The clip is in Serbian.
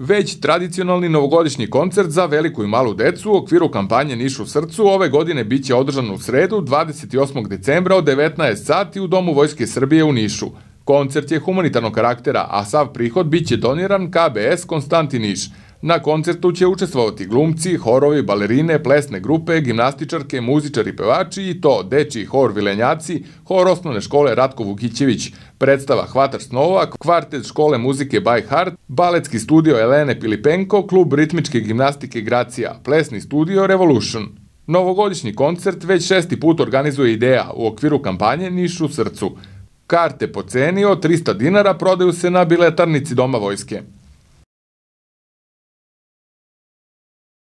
već tradicionalni novogodišnji koncert za veliku i malu decu u okviru kampanje Niš u srcu ove godine biće održan u sredu 28. decembra o 19 sati u Domu Vojske Srbije u Nišu. Koncert je humanitarnog karaktera, a sav prihod biće doniran KBS Konstantin Niš – Na koncertu će učestvovati glumci, horovi, balerine, plesne grupe, gimnastičarke, muzičari, pevači i to Deči hor Vilenjaci, hor osnovne škole Ratko Vukićević, predstava Hvatar snova, kvartet škole muzike By Heart, baletski studio Elene Pilipenko, klub ritmičke gimnastike Gracija, plesni studio Revolution. Novogodišnji koncert već šesti put organizuje Ideja u okviru kampanje Niš u srcu. Karte po ceni od 300 dinara prodaju se na biletarnici Doma vojske.